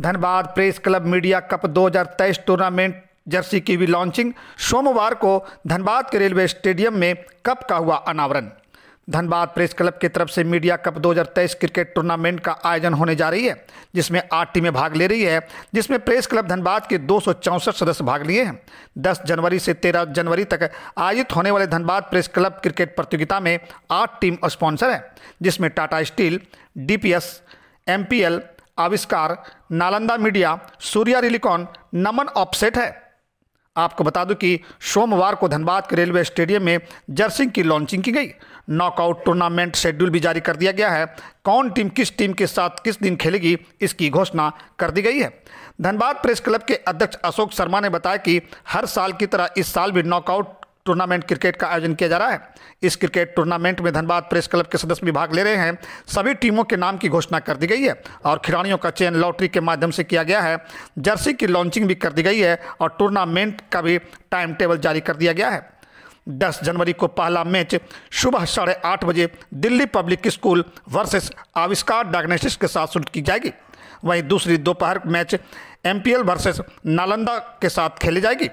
Dhanbad press club media cup 2023 tournament jersey की भी launching सोमवार को धनबाद के रेलवे स्टेडियम में कप का हुआ अनावरण धनबाद प्रेस क्लब की तरफ से मीडिया कप 2023 क्रिकेट टूर्नामेंट का आयोजन होने जा रही है जिसमें आठ टीमें भाग ले रही है जिसमें प्रेस क्लब धनबाद के दो सदस्य भाग लिए हैं 10 जनवरी से 13 जनवरी तक आयोजित होने वाले धनबाद प्रेस क्लब क्रिकेट प्रतियोगिता में आठ टीम स्पॉन्सर हैं जिसमें Tata steel D P S M P L Avishkar Nalanda media Surya रिलिकॉन नमन ऑफसेट है आपको बता दूं कि सोमवार को धनबाद के रेलवे स्टेडियम में जर्सिंग की लॉन्चिंग की गई नॉकआउट टूर्नामेंट शेड्यूल भी जारी कर दिया गया है कौन टीम किस टीम के साथ किस दिन खेलेगी इसकी घोषणा कर दी गई है धनबाद प्रेस क्लब के अध्यक्ष अशोक शर्मा ने बताया कि हर साल की तरह इस साल भी नॉकआउट टूर्नामेंट क्रिकेट का आयोजन किया जा रहा है इस क्रिकेट टूर्नामेंट में धनबाद प्रेस क्लब के सदस्य भी भाग ले रहे हैं सभी टीमों के नाम की घोषणा कर दी गई है और खिलाड़ियों का चयन लॉटरी के माध्यम से किया गया है जर्सी की लॉन्चिंग भी कर दी गई है और टूर्नामेंट का भी टाइम टेबल जारी कर दिया गया है दस जनवरी को पहला मैच सुबह साढ़े आठ बजे Delhi public school versus Avishkar diagnostics के साथ शुरू की जाएगी वहीं दूसरी दोपहर मैच एमपीएल वर्सेस नालंदा के साथ खेली जाएगी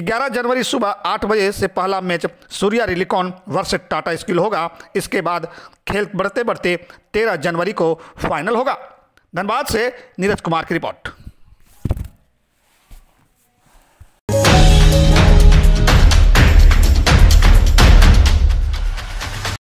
ग्यारह जनवरी सुबह आठ बजे से पहला मैच सूर्या रिलिकॉन वर्ष टाटा स्किल होगा इसके बाद खेल बढ़ते बढ़ते तेरह जनवरी को फाइनल होगा धनबाद से नीरज कुमार की रिपोर्ट